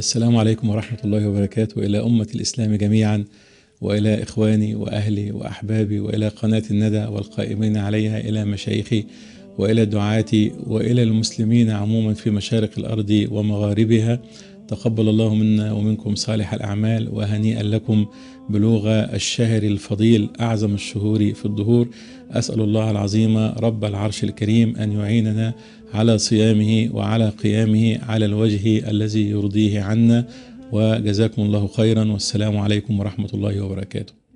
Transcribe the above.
السلام عليكم ورحمة الله وبركاته إلى أمة الإسلام جميعا وإلى إخواني وأهلي وأحبابي وإلى قناة الندى والقائمين عليها إلى مشايخي وإلى دعاتي وإلى المسلمين عموما في مشارق الأرض ومغاربها تقبل الله منا ومنكم صالح الأعمال وهنيئا لكم بلوغ الشهر الفضيل أعظم الشهور في الدهور أسأل الله العظيم رب العرش الكريم أن يعيننا على صيامه وعلى قيامه على الوجه الذي يرضيه عنا وجزاكم الله خيرا والسلام عليكم ورحمة الله وبركاته